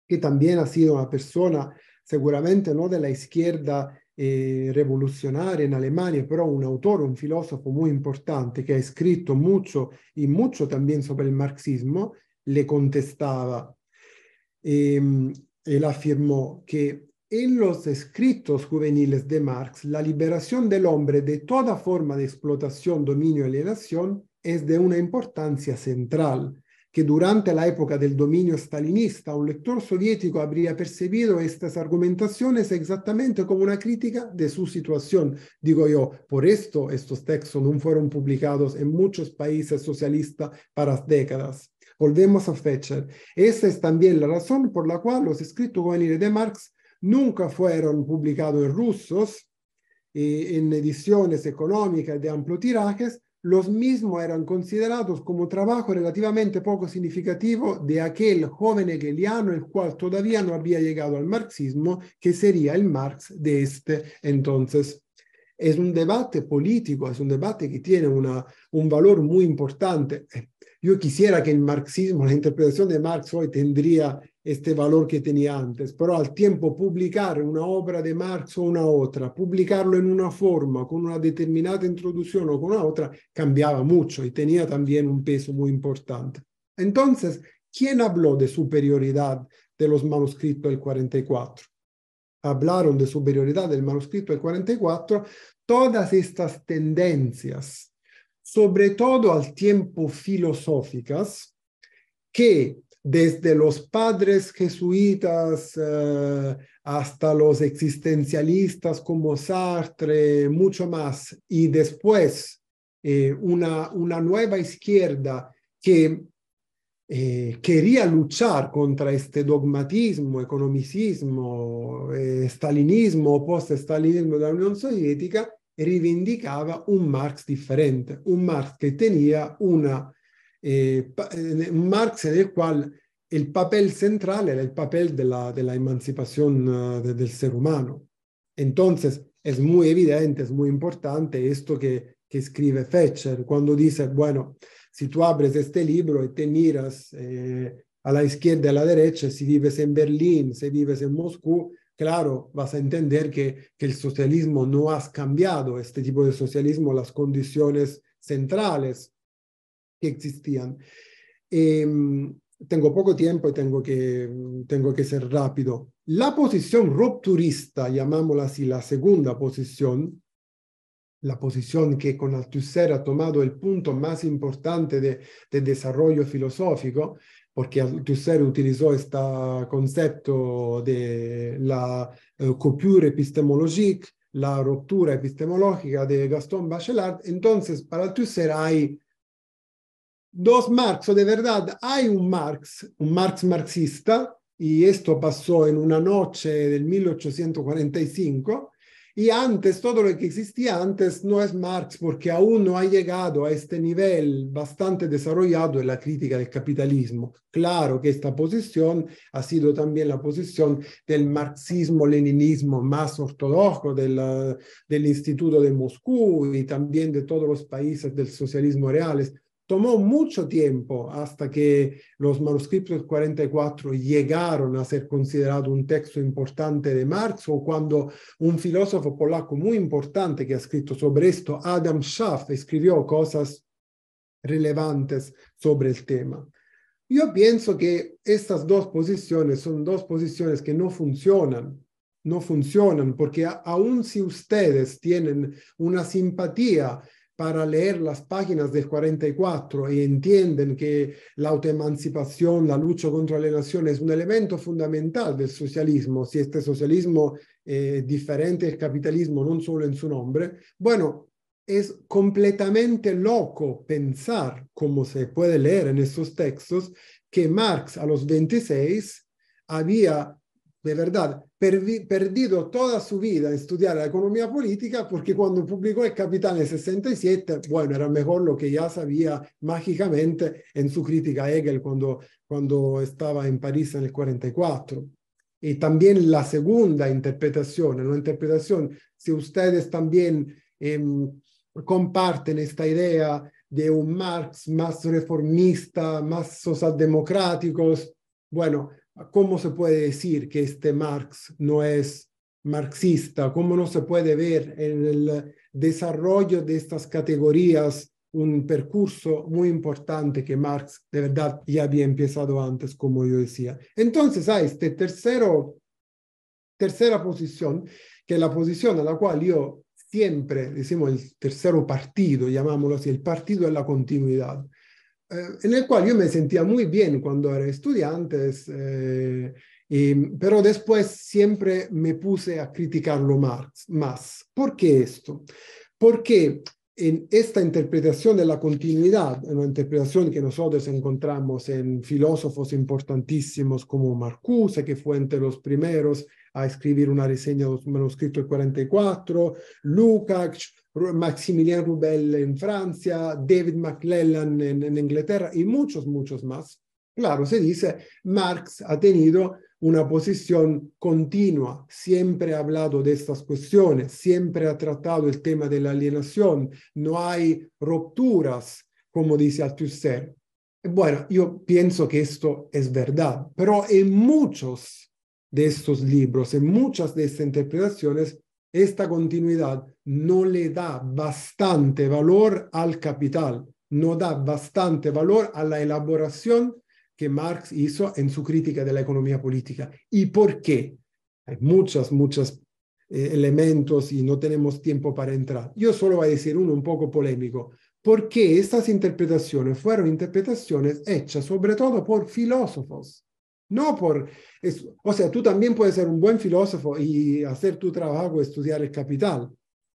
que también ha sido una persona seguramente no de la izquierda eh, revolucionaria en Alemania, pero un autor, un filósofo muy importante que ha escrito mucho y mucho también sobre el marxismo, le contestaba. Em, él afirmó que en los escritos juveniles de Marx, la liberación del hombre de toda forma de explotación, dominio y alienación es de una importancia central que durante la época del dominio stalinista un lector soviético habría percibido estas argumentaciones exactamente como una crítica de su situación. Digo yo, por esto estos textos no fueron publicados en muchos países socialistas para décadas. Volvemos a Fetcher. Esa es también la razón por la cual los escritos juveniles de Marx nunca fueron publicados en rusos, eh, en ediciones económicas de amplio tirajes, los mismos eran considerados como trabajo relativamente poco significativo de aquel joven hegeliano, el cual todavía no había llegado al marxismo, que sería el Marx de este entonces. Es un debate político, es un debate que tiene una, un valor muy importante, yo quisiera que el marxismo, la interpretación de Marx hoy tendría este valor que tenía antes, pero al tiempo publicar una obra de Marx o una otra, publicarlo en una forma, con una determinada introducción o con otra, cambiaba mucho y tenía también un peso muy importante. Entonces, ¿quién habló de superioridad de los manuscritos del 44? Hablaron de superioridad del manuscrito del 44 todas estas tendencias sobre todo al tiempo filosóficas, que desde los padres jesuitas eh, hasta los existencialistas como Sartre, mucho más, y después eh, una, una, nueva izquierda que eh, quería luchar contra este dogmatismo, economicismo, stalinismo, post-stalinismo de la Unión Soviética, reivindicaba un Marx diferente, un Marx que tenía una, eh, un Marx en el cual el papel central era el papel eh, de la, emancipación del ser humano. Entonces, es muy evidente, es muy importante esto que, que escribe Fetcher cuando dice, bueno, si tú abres este libro y e te miras eh, a la izquierda y e a la derecha, si vives en Berlín, si vives en Moscú, claro, vas a entender que, el socialismo no ha cambiado, este tipo de socialismo, las condiciones centrales que existían. Em, tengo poco tiempo y tengo que, tengo que ser rápido. La posición rupturista, llamámosla así, la segunda posición, la posición que con Althusser ha tomado el punto más importante de desarrollo filosófico, porque Tusser utilizó este concepto de la eh, coupure epistemológica, la ruptura epistemológica de Gaston Bachelard. Entonces, para Tusser hay dos Marx, de verdad hay un Marx, un Marx marxista, y esto pasó en una noche del 1845, y antes, todo lo que existía antes no es Marx, porque aún no ha llegado a este nivel bastante desarrollado de la crítica del capitalismo. Claro que esta posición ha sido también la posición del marxismo-leninismo más ortodoxo del, del Instituto de Moscú y también de todos los países del socialismo reales Tomó mucho tiempo hasta que los manuscritos 44 llegaron a ser considerados un texto importante de Marx o cuando un filósofo polaco muy importante que ha escrito sobre esto, Adam Schaff, escribió cosas relevantes sobre el tema. Yo pienso que estas dos posiciones son dos posiciones que no funcionan, no funcionan porque aun si ustedes tienen una simpatía para leer las páginas del 44 y entienden que la autoemancipación, la lucha contra la nación es un elemento fundamental del socialismo, si este socialismo es eh, diferente al capitalismo no solo en su nombre, bueno, es completamente loco pensar, como se puede leer en esos textos, que Marx a los 26 había de verdad, perdido toda su vida en estudiar la economía política porque cuando publicó El Capital en 67, bueno, era mejor lo que ya sabía mágicamente en su crítica a Hegel cuando, cuando estaba en París en el 44. Y también la segunda interpretación, la interpretación, si ustedes también em, comparten esta idea de un Marx más reformista, más socialdemocráticos, bueno, ¿Cómo se puede decir que este Marx no es marxista? ¿Cómo no se puede ver en el desarrollo de estas categorías un percurso muy importante que Marx de verdad ya había empezado antes, como yo decía? Entonces hay este tercero, tercera posición, que es la posición a la cual yo siempre, decimos, el tercero partido, llamámoslo así, el partido de la continuidad. Eh, en el cual yo me sentía muy bien cuando era estudiante, eh, pero después siempre me puse a criticarlo más, más. ¿Por qué esto? Porque en esta interpretación de la continuidad, una interpretación que nosotros encontramos en filósofos importantísimos como Marcuse, que fue entre los primeros a escribir una reseña del manuscrito del 44, Lukács, Maximilien Rubel en Francia, David McClellan en, Inglaterra y muchos, muchos más. Claro, se dice, Marx ha tenido una posición continua, siempre ha hablado de estas cuestiones, siempre ha tratado el tema de la alienación, no hay rupturas, como dice Althusser. Bueno, yo pienso que esto es verdad, pero en muchos de estos libros, en muchas de estas interpretaciones, esta continuidad no le da bastante valor al capital, no da bastante valor a la elaboración que Marx hizo en su crítica de la economía política. ¿Y por qué? Hay muchos, muchos eh, elementos y no tenemos tiempo para entrar. Yo solo voy a decir uno un poco polémico, ¿Por qué estas interpretaciones fueron interpretaciones hechas sobre todo por filósofos. No por, o sea, tú también puedes ser un buen filósofo y hacer tu trabajo, estudiar el capital,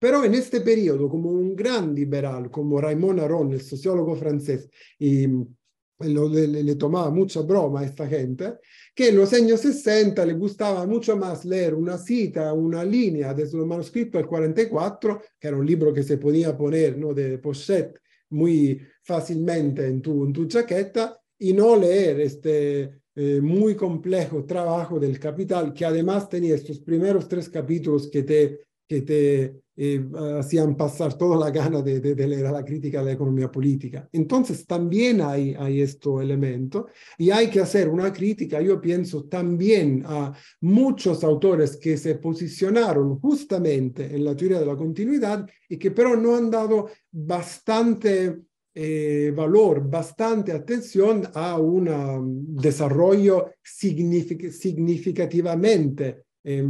pero en este periodo, como un gran liberal, como Raymond Aron, el sociólogo francés, y le, tomaba mucha broma a esta gente, que en los años 60 le gustaba mucho más leer una cita, una línea de su manuscrito del 44, que era un libro que se podía poner ¿no? de pochette muy fácilmente en tu, en tu chaqueta, y no leer este, eh, muy complejo trabajo del Capital, que además tenía estos primeros tres capítulos que te, que te eh, hacían pasar toda la gana de, leer a la crítica de la economía política. Entonces también hay, hay esto elemento y hay que hacer una crítica, yo pienso, también a muchos autores que se posicionaron justamente en la teoría de la continuidad y que pero no han dado bastante... Eh, valor, bastante atención a un um, desarrollo significativamente eh,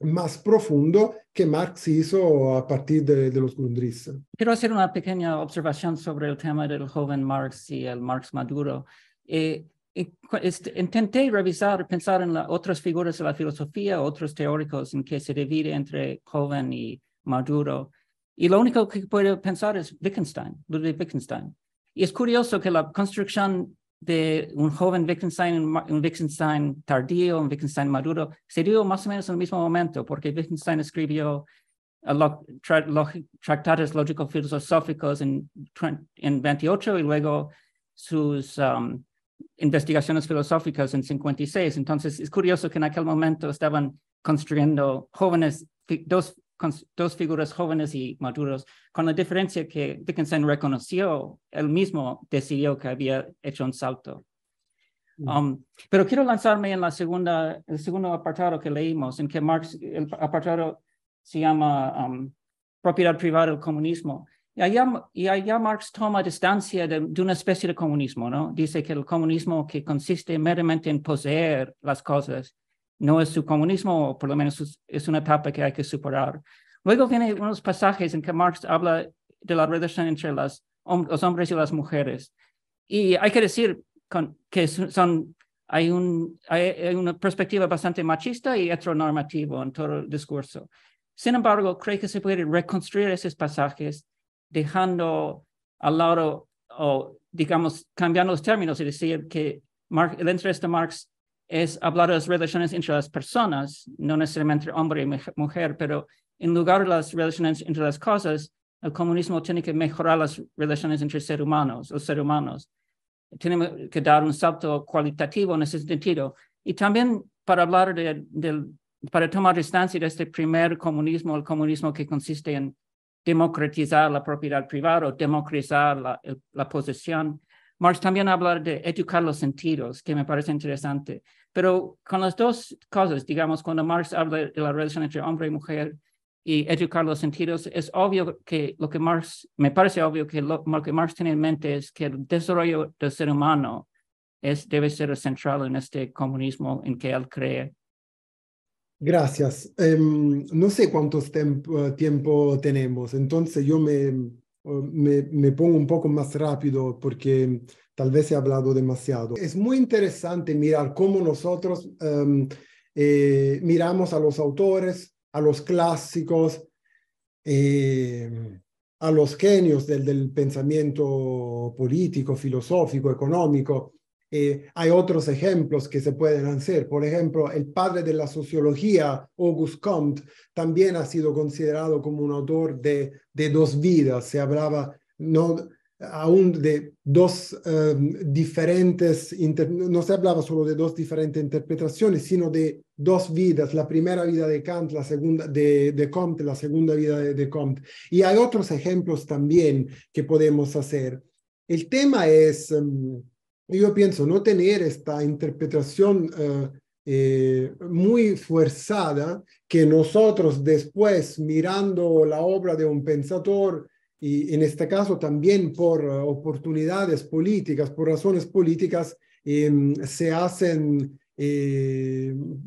más profundo que Marx hizo a partir de, los Grundrisse. Quiero hacer una pequeña observación sobre el tema del joven Marx y el Marx maduro. Eh, eh, este, intenté revisar, pensar en otras figuras de la filosofía, otros teóricos en que se divide entre joven y maduro. Y lo único que puedo pensar es Wittgenstein, Ludwig Wittgenstein. Y es curioso que la construcción de un joven Wittgenstein, un, Wittgenstein tardío, un Wittgenstein maduro, se dio más o menos en el mismo momento, porque Wittgenstein escribió a tractados lógico-filosóficos en, en 28 y luego sus um, investigaciones filosóficas en 56. Entonces, es curioso que en aquel momento estaban construyendo jóvenes, dos dos figuras jóvenes y maduros, con la diferencia que Dickinson reconoció, él mismo decidió que había hecho un salto. Mm. Um, pero quiero lanzarme en la segunda, el segundo apartado que leímos, en que Marx, el apartado se llama um, propiedad privada del comunismo. Y allá, y allá, Marx toma distancia de, de, una especie de comunismo, ¿no? Dice que el comunismo que consiste meramente en poseer las cosas no es su comunismo, o por lo menos es una etapa que hay que superar. Luego viene unos pasajes en que Marx habla de la relación entre las, los hombres y las mujeres. Y hay que decir que son, hay, una perspectiva bastante machista y heteronormativa en todo el discurso. Sin embargo, creo que se puede reconstruir esos pasajes dejando al lado o, digamos, cambiando los términos y decir que el interés de Marx es hablar de las relaciones entre las personas, no necesariamente hombre y mujer, pero en lugar de las relaciones entre las cosas, el comunismo tiene que mejorar las relaciones entre seres humanos, los seres humanos. Tenemos que dar un salto cualitativo en ese sentido. Y también para hablar de, para tomar distancia de este primer comunismo, el comunismo que consiste en democratizar la propiedad privada o democratizar la, la posesión, Marx también habla de educar los sentidos, que me parece interesante. Pero con las dos cosas, digamos, cuando Marx habla de la relación entre hombre y mujer y educar los sentidos, es obvio que lo que Marx, me parece obvio que lo, que Marx tiene en mente es que el desarrollo del ser humano es, debe ser central en este comunismo en que él cree. Gracias. Em, no sé cuánto eh, tiempo tenemos, entonces yo me me, pongo un poco más rápido porque tal vez he hablado demasiado. Es muy interesante mirar cómo nosotros em, eh, miramos a los autores, a los clásicos, em, a los genios del pensamiento político, filosófico, económico eh, hay otros ejemplos que se pueden hacer. Por ejemplo, el padre de la sociología, August Comte, también ha sido considerado como un autor de, de dos vidas. Se hablaba no, aún de dos eh, diferentes, no se hablaba solo de dos diferentes interpretaciones, sino de dos vidas, la primera vida de Kant, la segunda de, Comte, la segunda vida de, Comte. Y hay otros ejemplos también que podemos hacer. El tema es... Em, yo pienso, no tener esta interpretación eh, eh, muy forzada que nosotros después mirando la obra de un pensador y en este caso también por eh, oportunidades políticas, por razones políticas, em, se hacen em,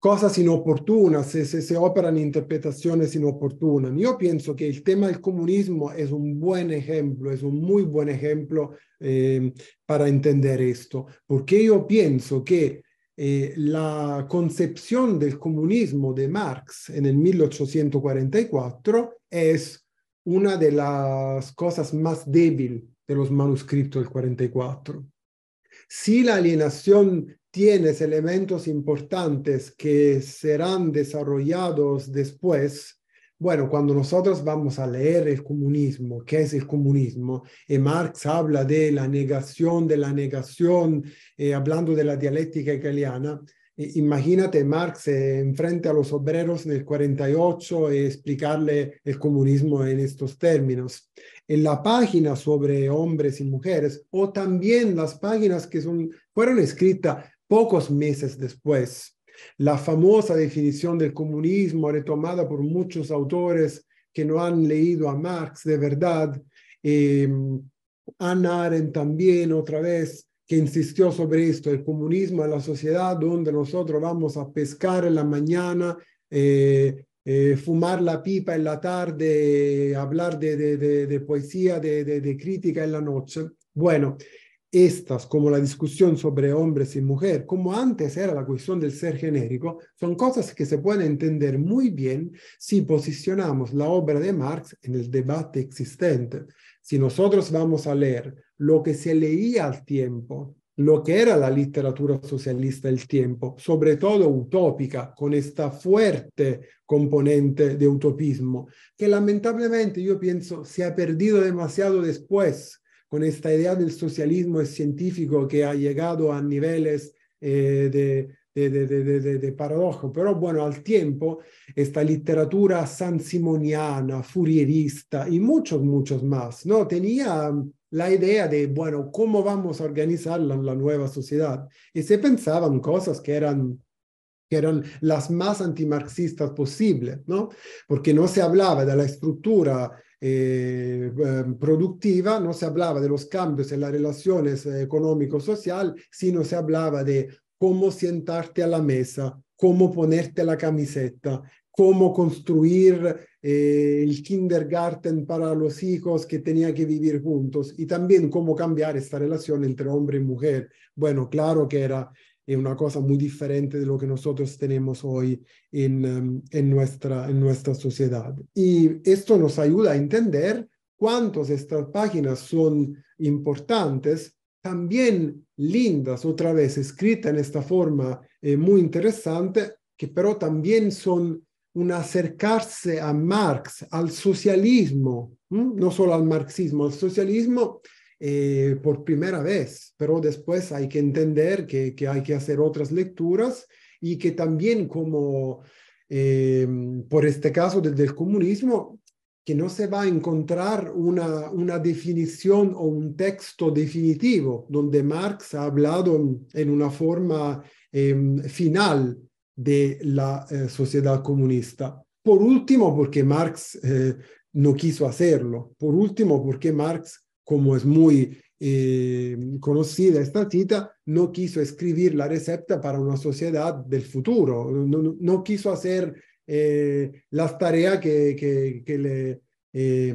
cosas inoportunas, se, operan interpretaciones inoportunas. Yo pienso que el tema del comunismo es un buen ejemplo, es un muy buen ejemplo eh, para entender esto, porque yo pienso que eh, la concepción del comunismo de Marx en el 1844 es una de las cosas más débiles de los manuscritos del 44. Si la alienación tienes elementos importantes que serán desarrollados después, bueno, cuando nosotros vamos a leer el comunismo, ¿qué es el comunismo? Y eh, Marx habla de la negación de la negación, eh, hablando de la dialéctica italiana eh, imagínate Marx enfrente a los obreros en el 48 y explicarle el comunismo en estos términos. En la página sobre hombres y mujeres, o también las páginas que son, fueron escritas Pocos meses después, la famosa definición del comunismo retomada por muchos autores que no han leído a Marx de verdad, eh, em, Anna Arendt también otra vez, que insistió sobre esto, el comunismo es la sociedad donde nosotros vamos a pescar en la mañana, eh, eh, fumar la pipa en la tarde, hablar de, de, de poesía, de, crítica en la noche. Bueno, estas, como la discusión sobre hombres y mujer, como antes era la cuestión del ser genérico, son cosas que se pueden entender muy bien si posicionamos la obra de Marx en el debate existente. Si nosotros vamos a leer lo que se leía al tiempo, lo que era la literatura socialista del tiempo, sobre todo utópica, con esta fuerte componente de utopismo, que lamentablemente yo pienso se ha perdido demasiado después con esta idea del socialismo científico que ha llegado a niveles eh, de, de, de, de, paradojo. Pero bueno, al tiempo, esta literatura sansimoniana, furierista y muchos, muchos más, ¿no? Tenía la idea de, bueno, ¿cómo vamos a organizar la, nueva sociedad? Y se pensaban cosas que eran que eran las más antimarxistas posibles, ¿no? Porque no se hablaba de la estructura eh, em, productiva, no se hablaba de los cambios en las relaciones eh, económico-social, sino se hablaba de cómo sentarte a la mesa, cómo ponerte la camiseta, cómo construir eh, el kindergarten para los hijos que tenían que vivir juntos y también cómo cambiar esta relación entre hombre y mujer. Bueno, claro que era es una cosa muy diferente de lo que nosotros tenemos hoy en, em, en, nuestra, en nuestra sociedad. Y esto nos ayuda a entender cuántas estas páginas son importantes, también lindas, otra vez, escritas en esta forma eh, muy interesante, que pero también son un acercarse a Marx, al socialismo, no solo al marxismo, al socialismo eh, por primera vez, pero después hay que entender que, hay que hacer otras lecturas y que también como em, por este caso del, comunismo, que no se va a encontrar una, una definición o un texto definitivo donde Marx ha hablado en una forma em, final de la eh, sociedad comunista. Por último, porque Marx eh, no quiso hacerlo. Por último, porque Marx como es muy eh, conocida esta cita, no quiso escribir la receta para una sociedad del futuro, no, quiso hacer eh, las tareas que, que, le eh,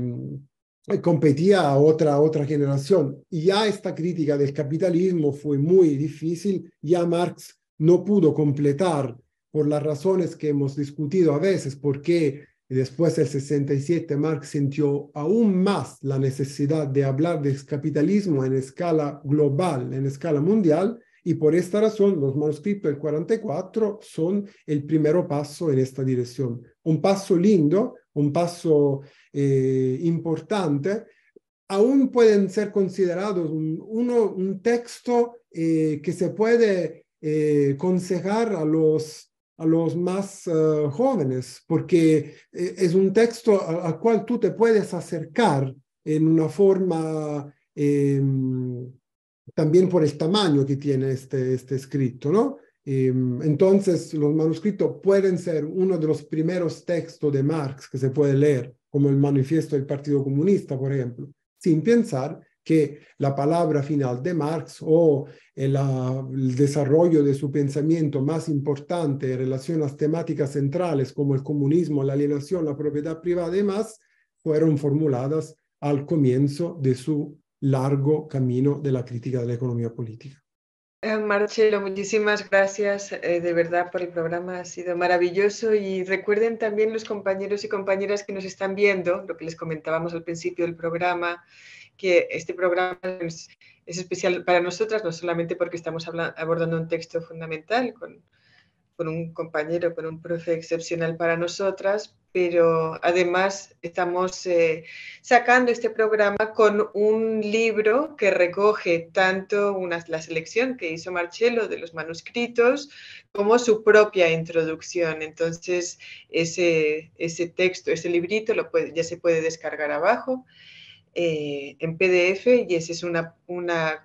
competía a otra, otra generación. ya esta crítica del capitalismo fue muy difícil, ya Marx no pudo completar por las razones que hemos discutido a veces, porque y después del 67, Marx sintió aún más la necesidad de hablar del capitalismo en escala global, en escala mundial, y por esta razón los manuscritos del 44 son el primer paso en esta dirección. Un paso lindo, un paso eh, importante, aún pueden ser considerados un, uno, un texto eh, que se puede eh, aconsejar a los a los más eh, jóvenes, porque eh, es un texto al cual tú te puedes acercar en una forma em, también por el tamaño que tiene este, este escrito, ¿no? Em, entonces, los manuscritos pueden ser uno de los primeros textos de Marx que se puede leer, como el manifiesto del Partido Comunista, por ejemplo, sin pensar que la palabra final de Marx o eh, el, desarrollo de su pensamiento más importante en relación a las temáticas centrales como el comunismo, la alienación, la propiedad privada y demás, fueron formuladas al comienzo de su largo camino de la crítica de la economía política. Eh, Marcelo, muchísimas gracias eh, de verdad por el programa, ha sido maravilloso y recuerden también los compañeros y compañeras que nos están viendo, lo que les comentábamos al principio del programa, que este programa es, especial para nosotras, no solamente porque estamos abordando un texto fundamental con, un compañero, con un profe excepcional para nosotras, pero además estamos eh, sacando este programa con un libro que recoge tanto la selección que hizo Marcelo de los manuscritos como su propia introducción. Entonces, ese, texto, ese librito lo ya se puede descargar abajo eh, en PDF y esa es una,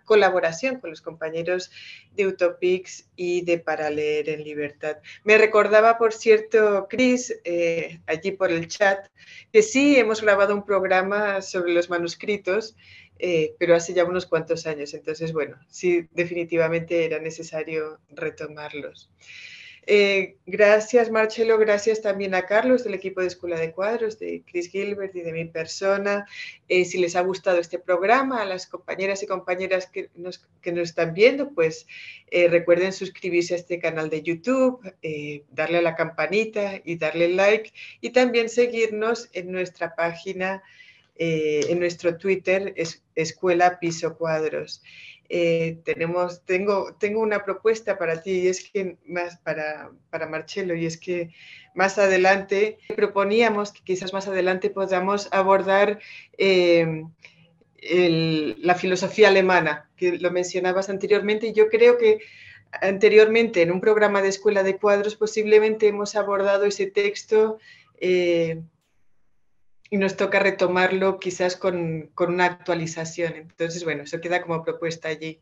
colaboración con los compañeros de Utopics y de Para Leer en Libertad. Me recordaba, por cierto, Cris, eh, allí por el chat, que sí hemos grabado un programa sobre los manuscritos, eh, pero hace ya unos cuantos años, entonces, bueno, sí, definitivamente era necesario retomarlos. Eh, gracias Marcelo, gracias también a Carlos del equipo de Escuela de Cuadros, de Chris Gilbert y de mi persona. Eh, si les ha gustado este programa, a las compañeras y compañeras que nos, están viendo, pues eh, recuerden suscribirse a este canal de YouTube, darle a la campanita y darle like y también seguirnos en nuestra página, en nuestro Twitter, es, Escuela Piso Cuadros. Eh, tenemos, tengo, tengo una propuesta para ti y es que más para, para Marcelo y es que más adelante proponíamos que quizás más adelante podamos abordar eh, la filosofía alemana, que lo mencionabas anteriormente y yo creo que anteriormente en un programa de escuela de cuadros posiblemente hemos abordado ese texto. Eh, y nos toca retomarlo quizás con, con, una actualización. Entonces, bueno, eso queda como propuesta allí.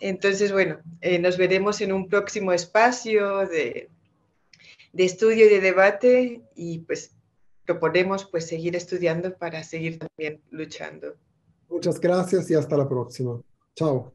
Entonces, bueno, eh, nos veremos en un próximo espacio de, de, estudio y de debate y pues proponemos pues seguir estudiando para seguir también luchando. Muchas gracias y hasta la próxima. Chao.